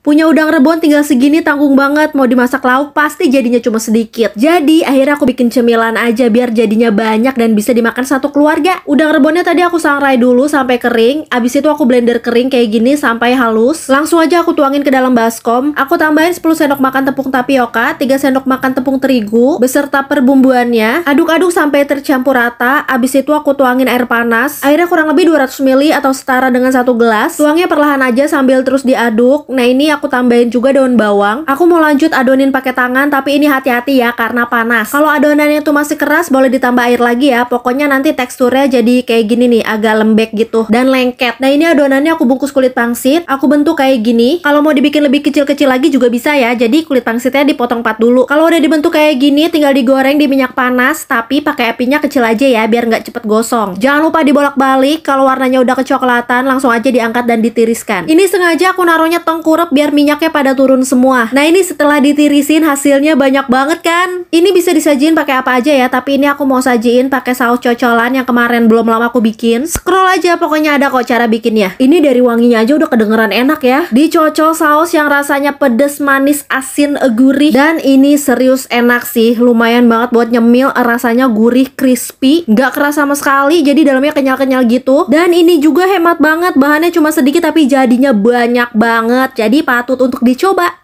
Punya udang rebon tinggal segini tanggung banget Mau dimasak lauk pasti jadinya cuma sedikit Jadi akhirnya aku bikin cemilan aja biar jadinya banyak dan bisa dimakan satu keluarga Udang rebonnya tadi aku sangrai dulu sampai kering Abis itu aku blender kering kayak gini sampai halus Langsung aja aku tuangin ke dalam baskom Aku tambahin 10 sendok makan tepung tapioka 3 sendok makan tepung terigu Beserta perbumbuannya Aduk-aduk sampai tercampur rata Abis itu aku tuangin air panas Airnya kurang lebih 200 ml atau setara dengan satu gelas Tuangnya perlahan aja sambil terus diaduk Nah ini aku tambahin juga daun bawang. Aku mau lanjut adonin pakai tangan, tapi ini hati-hati ya karena panas. Kalau adonannya itu masih keras, boleh ditambah air lagi ya. Pokoknya nanti teksturnya jadi kayak gini nih, agak lembek gitu dan lengket. Nah ini adonannya aku bungkus kulit pangsit, aku bentuk kayak gini. Kalau mau dibikin lebih kecil-kecil lagi juga bisa ya. Jadi kulit pangsitnya dipotong empat dulu. Kalau udah dibentuk kayak gini, tinggal digoreng di minyak panas, tapi pakai apinya kecil aja ya, biar nggak cepet gosong. Jangan lupa dibolak-balik. Kalau warnanya udah kecoklatan, langsung aja diangkat dan ditiriskan. Ini sengaja aku naruhnya tengkurep biar minyaknya pada turun semua. Nah ini setelah ditirisin hasilnya banyak banget kan? Ini bisa disajin pakai apa aja ya, tapi ini aku mau sajiin pakai saus cocolan yang kemarin belum lama aku bikin. Scroll aja pokoknya ada kok cara bikinnya. Ini dari wanginya aja udah kedengeran enak ya. Dicocol saus yang rasanya pedes, manis, asin, gurih dan ini serius enak sih. Lumayan banget buat nyemil, rasanya gurih, crispy, nggak keras sama sekali jadi dalamnya kenyal-kenyal gitu. Dan ini juga hemat banget, bahannya cuma sedikit tapi jadinya banyak banget. Jadi patut untuk dicoba